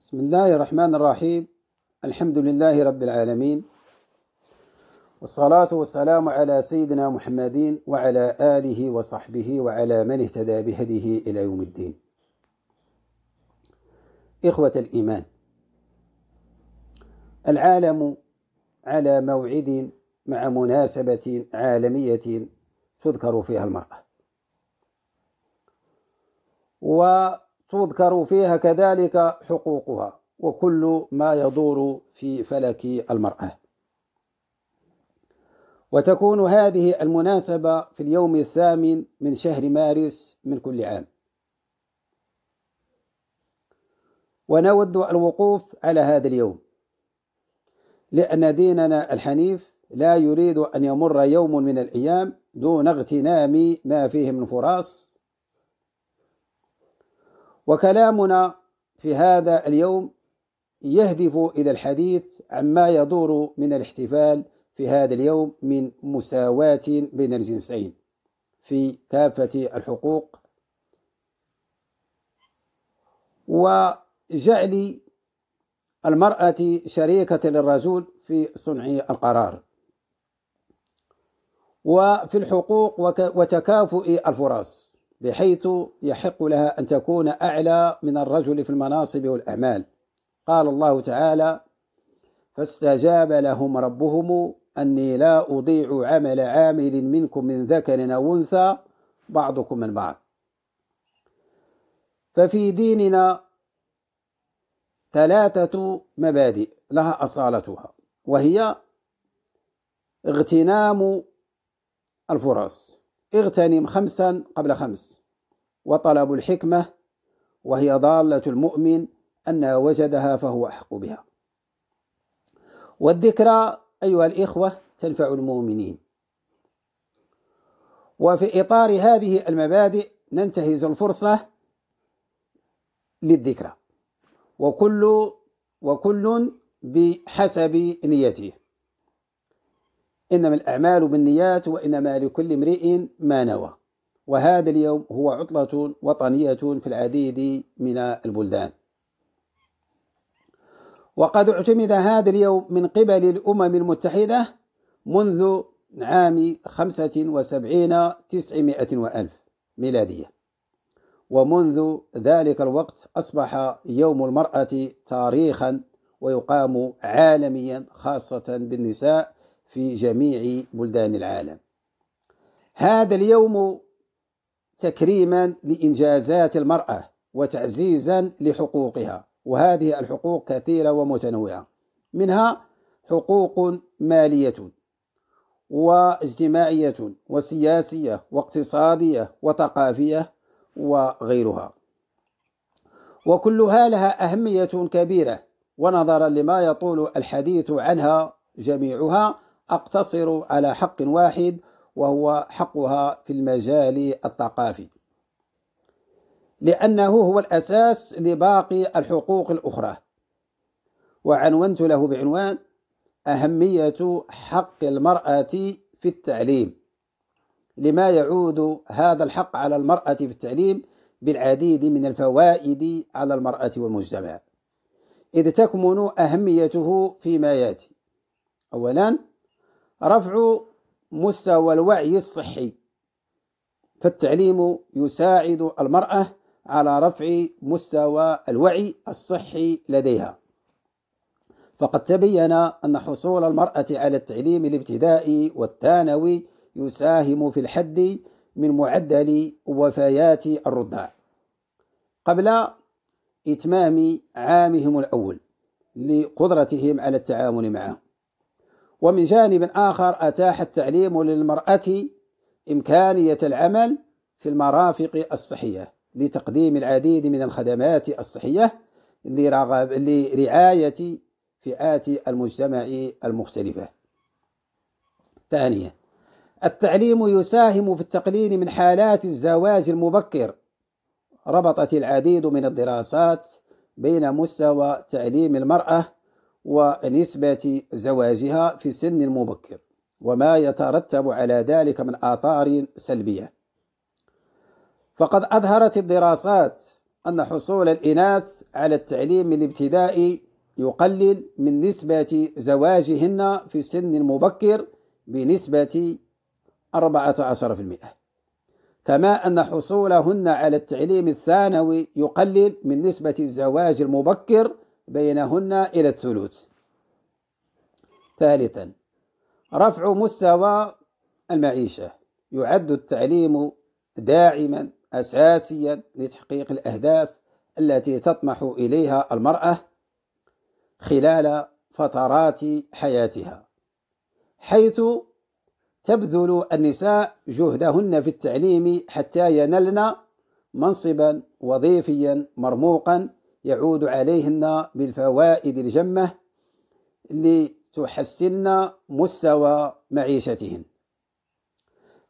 بسم الله الرحمن الرحيم الحمد لله رب العالمين والصلاة والسلام على سيدنا محمد وعلى آله وصحبه وعلى من اهتدى بهديه إلى يوم الدين إخوة الإيمان العالم على موعد مع مناسبة عالمية تذكر فيها المرأة تذكر فيها كذلك حقوقها وكل ما يدور في فلك المرأة وتكون هذه المناسبة في اليوم الثامن من شهر مارس من كل عام ونود الوقوف على هذا اليوم لأن ديننا الحنيف لا يريد أن يمر يوم من الأيام دون اغتنام ما فيه من فرص وكلامنا في هذا اليوم يهدف إلى الحديث عما يدور من الاحتفال في هذا اليوم من مساواة بين الجنسين في كافة الحقوق وجعل المرأة شريكة للرجل في صنع القرار وفي الحقوق وتكافؤ الفرص بحيث يحق لها أن تكون أعلى من الرجل في المناصب والأعمال قال الله تعالى فاستجاب لهم ربهم أني لا أضيع عمل عامل منكم من ذكر أو أنثى بعضكم من بعض ففي ديننا ثلاثة مبادئ لها أصالتها وهي اغتنام الفرص اغتنم خمسا قبل خمس وطلب الحكمة وهي ضالة المؤمن أن وجدها فهو أحق بها والذكرى أيها الإخوة تنفع المؤمنين وفي إطار هذه المبادئ ننتهز الفرصة للذكرى وكل وكل بحسب نيته إنما الأعمال بالنيات وإنما لكل امرئ ما نوى وهذا اليوم هو عطلة وطنية في العديد من البلدان وقد اعتمد هذا اليوم من قبل الأمم المتحدة منذ عام خمسة وسبعين تسعمائة وألف ميلادية ومنذ ذلك الوقت أصبح يوم المرأة تاريخا ويقام عالميا خاصة بالنساء في جميع بلدان العالم هذا اليوم تكريما لإنجازات المرأة وتعزيزا لحقوقها وهذه الحقوق كثيرة ومتنوعة منها حقوق مالية واجتماعية وسياسية واقتصادية وثقافية وغيرها وكلها لها أهمية كبيرة ونظرا لما يطول الحديث عنها جميعها أقتصر على حق واحد وهو حقها في المجال الثقافي لأنه هو الأساس لباقي الحقوق الأخرى وعنونت له بعنوان أهمية حق المرأة في التعليم لما يعود هذا الحق على المرأة في التعليم بالعديد من الفوائد على المرأة والمجتمع إذ تكمن أهميته فيما ياتي أولا رفع مستوى الوعي الصحي فالتعليم يساعد المرأة على رفع مستوى الوعي الصحي لديها فقد تبين أن حصول المرأة على التعليم الابتدائي والثانوي يساهم في الحد من معدل وفيات الرضاع قبل إتمام عامهم الأول لقدرتهم على التعامل معه ومن جانب آخر أتاح التعليم للمرأة إمكانية العمل في المرافق الصحية لتقديم العديد من الخدمات الصحية لرعاية فئات المجتمع المختلفة. ثانيا التعليم يساهم في التقليل من حالات الزواج المبكر. ربطت العديد من الدراسات بين مستوى تعليم المرأة ونسبة زواجها في سن مبكر وما يترتب على ذلك من آثار سلبية فقد أظهرت الدراسات أن حصول الإناث على التعليم الابتدائي يقلل من نسبة زواجهن في سن مبكر بنسبة 14% كما أن حصولهن على التعليم الثانوي يقلل من نسبة الزواج المبكر بينهن إلى الثلث ثالثا رفع مستوى المعيشة يعد التعليم داعما أساسيا لتحقيق الأهداف التي تطمح إليها المرأة خلال فترات حياتها حيث تبذل النساء جهدهن في التعليم حتى ينلن منصبا وظيفيا مرموقا يعود عليهن بالفوائد الجمة لتحسن مستوى معيشتهن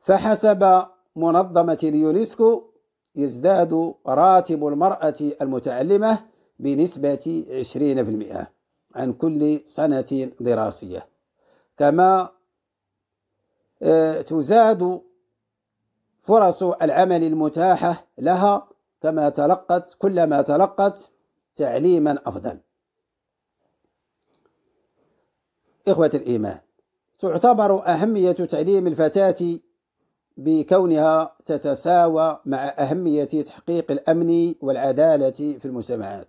فحسب منظمة اليونسكو يزداد راتب المرأة المتعلمة بنسبة 20% عن كل سنة دراسية كما آه، تزاد فرص العمل المتاحة لها كما تلقت كلما تلقت تعليما أفضل إخوة الإيمان تعتبر أهمية تعليم الفتاة بكونها تتساوى مع أهمية تحقيق الأمن والعدالة في المجتمعات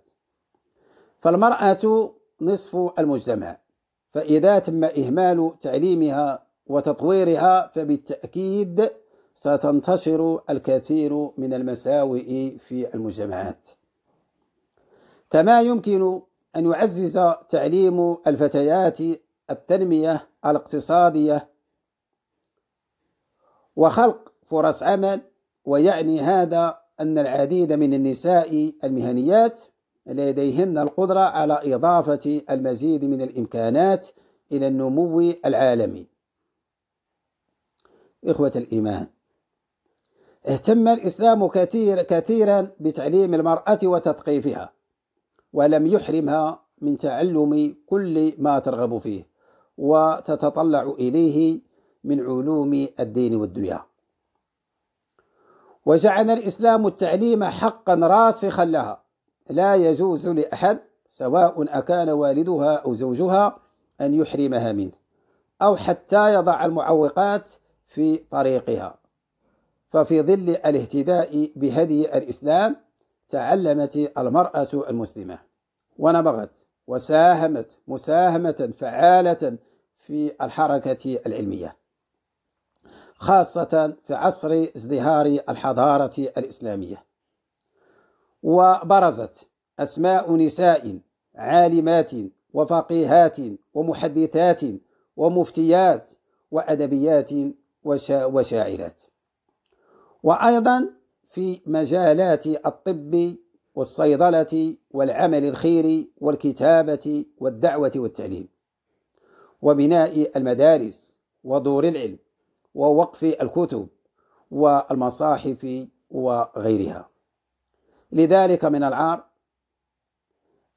فالمرأة نصف المجتمع فإذا تم إهمال تعليمها وتطويرها فبالتأكيد ستنتشر الكثير من المساوئ في المجتمعات كما يمكن أن يعزز تعليم الفتيات التنمية الاقتصادية وخلق فرص عمل ويعني هذا أن العديد من النساء المهنيات لديهن القدرة على إضافة المزيد من الإمكانات إلى النمو العالمي إخوة الإيمان اهتم الإسلام كثير كثيرا بتعليم المرأة وتثقيفها ولم يحرمها من تعلم كل ما ترغب فيه وتتطلع إليه من علوم الدين والدنيا وجعل الإسلام التعليم حقا راسخا لها لا يجوز لأحد سواء أكان والدها أو زوجها أن يحرمها منه أو حتى يضع المعوقات في طريقها ففي ظل الاهتداء بهدي الإسلام تعلمت المرأة المسلمة ونبغت وساهمت مساهمة فعالة في الحركة العلمية خاصة في عصر ازدهار الحضارة الإسلامية وبرزت أسماء نساء عالمات وفقيهات ومحدثات ومفتيات وأدبيات وشاعرات وأيضا في مجالات الطب والصيدلة والعمل الخيري والكتابة والدعوة والتعليم وبناء المدارس ودور العلم ووقف الكتب والمصاحف وغيرها لذلك من العار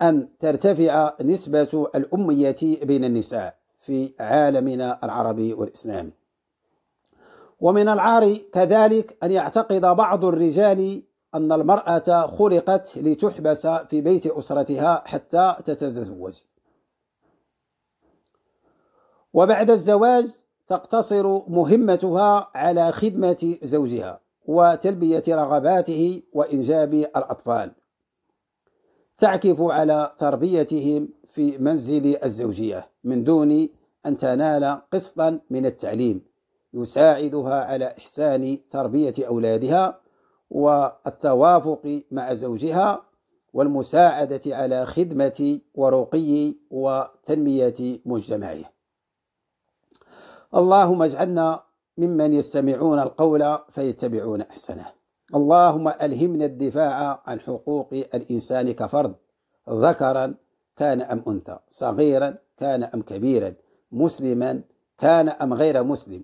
أن ترتفع نسبة الأمية بين النساء في عالمنا العربي والإسلامي ومن العار كذلك أن يعتقد بعض الرجال أن المرأة خلقت لتحبس في بيت أسرتها حتى تتزوج وبعد الزواج تقتصر مهمتها على خدمة زوجها وتلبية رغباته وإنجاب الأطفال تعكف على تربيتهم في منزل الزوجية من دون أن تنال قسطا من التعليم يساعدها على إحسان تربية أولادها والتوافق مع زوجها والمساعدة على خدمة ورقي وتنمية مجتمعه اللهم اجعلنا ممن يستمعون القول فيتبعون أحسنه اللهم ألهمنا الدفاع عن حقوق الإنسان كفرد ذكرا كان أم أنثى صغيرا كان أم كبيرا مسلما كان أم غير مسلم